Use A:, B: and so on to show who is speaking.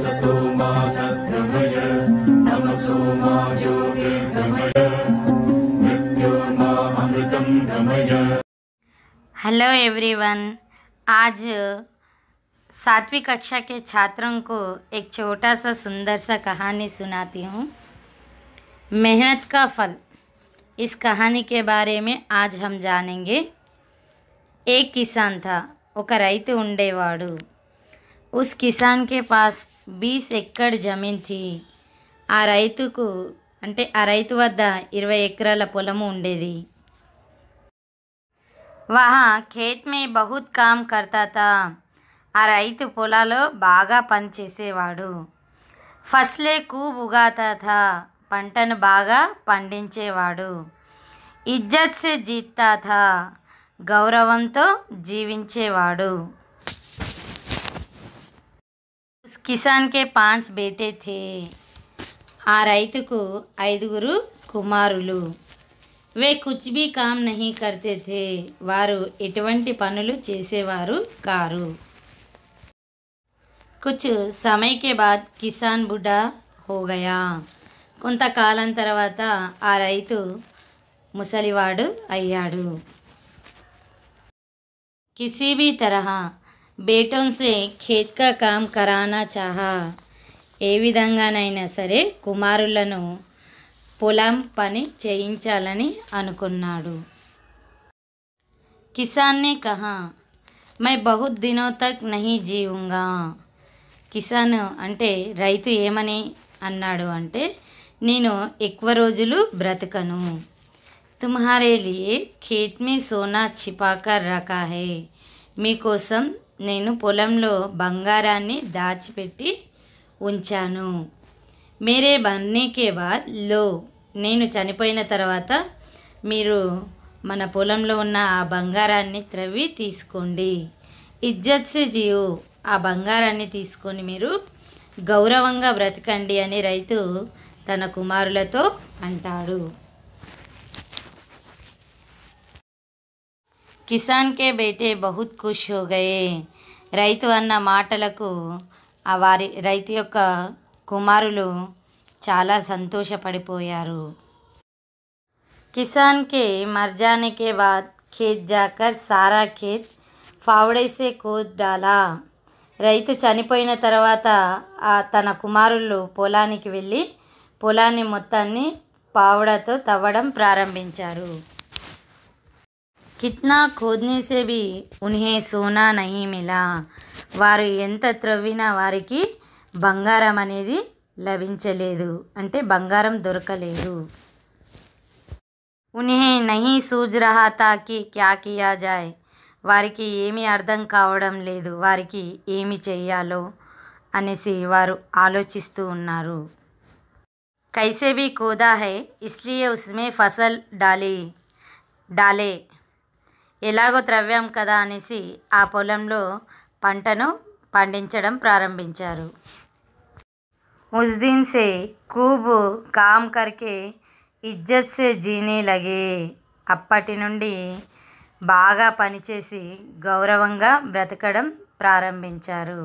A: सतो मा सद्गमय तमसो मा ज्योतिर्गमय गमय हेलो एवरीवन आज सातवीं कक्षा के छात्रों को एक छोटा सा सुंदर सा कहानी सुनाती हूँ मेहनत का फल इस कहानी के बारे में आज हम जानेंगे एक किसान था ఒక రైతు ఉండేవాడు ఉస్ కిసాన్ కే పాస్ బీస్ एकड़ జమీన్ థీ ఆ రైతుకు అంటే ఆ రైతు వద్ద ఇరవై ఎకరాల పొలము ఉండేది వహా ఖేత్ మే బహుత్ కామ్ కర్తా ఆ రైతు పొలాలో బాగా పనిచేసేవాడు ఫస్లే కూబ్ ఉగాతా పంటను బాగా పండించేవాడు ఇజ్జత్ సే జీత్తా గౌరవంతో జీవించేవాడు కిసాన్ కే పాంచ్ బేటే థే ఆ రైతుకు ఐదుగురు కుమారులు వే కుచ్ భీ కామ్ నహి కర్తే థే వారు ఎటువంటి పనులు చేసేవారు కారు కుచ్ సమయకే బాద్ కిసాన్ బుడ్డా హోగయా కొంతకాలం తర్వాత ఆ రైతు ముసలివాడు అయ్యాడు భీ తరహా బేటోన్ సే ఖేత్ का काम చాహా ఏ విధంగానైనా సరే కుమారులను పొలం పని చేయించాలని అనుకున్నాడు కిసాన్నే కహా మై मैं बहुत दिनों జీవుంగా కిసాన్ అంటే రైతు ఏమని అన్నాడు అంటే నేను ఎక్కువ రోజులు బ్రతకను తుమ్హారే లియే ఖేత్ మీ సోనా చిపాకర్ రకాహే మీకోసం నేను పొలంలో బంగారాన్ని దాచిపెట్టి ఉంచాను మేరే బన్నీకే బాద్ లో నేను చనిపోయిన తర్వాత మీరు మన పొలంలో ఉన్న ఆ బంగారాన్ని త్రవ్వి తీసుకోండి ఇజ్జత్ సే జియో ఆ బంగారాన్ని తీసుకొని మీరు గౌరవంగా బ్రతకండి అని రైతు తన కుమారులతో అంటాడు కిసాన్కే బేటే బహుత్ ఖుష్ హో గయే రైతు అన్న మాటలకు ఆ వారి రైతు యొక్క కుమారులు చాలా సంతోషపడిపోయారు కిసాన్కే మర్జానికే బాద్ ఖేత్ జాకర్ సారా ఖేత్ ఫావుడైసే కోత్ డాలా రైతు చనిపోయిన తర్వాత ఆ తన కుమారులు పొలానికి వెళ్ళి పొలాన్ని మొత్తాన్ని పావుడతో తవ్వడం ప్రారంభించారు కిట్నా खोदने भी उन्हें सोना नहीं मिला వారు ఎంత త్రవ్వినా వారికి బంగారం అనేది లభించలేదు అంటే బంగారం దొరకలేదు ఉన్హే నహి సూజ్ రహా తాకి క్యా కియా జాయ్ వారికి ఏమి అర్థం కావడం లేదు వారికి ఏమి చేయాలో అనేసి వారు ఆలోచిస్తూ ఉన్నారు కైసే భీ కోదా హై ఇస్లియే ఉస్మే ఫసల్ డాలి డాలే ఎలాగో త్రవ్యం కదా అనేసి ఆ పొలంలో పంటను పండించడం ప్రారంభించారు उस కూబు కామ్ కర్కే ఇజ్జత్ సే జీనే లగే అప్పటి నుండి బాగా పనిచేసి గౌరవంగా బ్రతకడం ప్రారంభించారు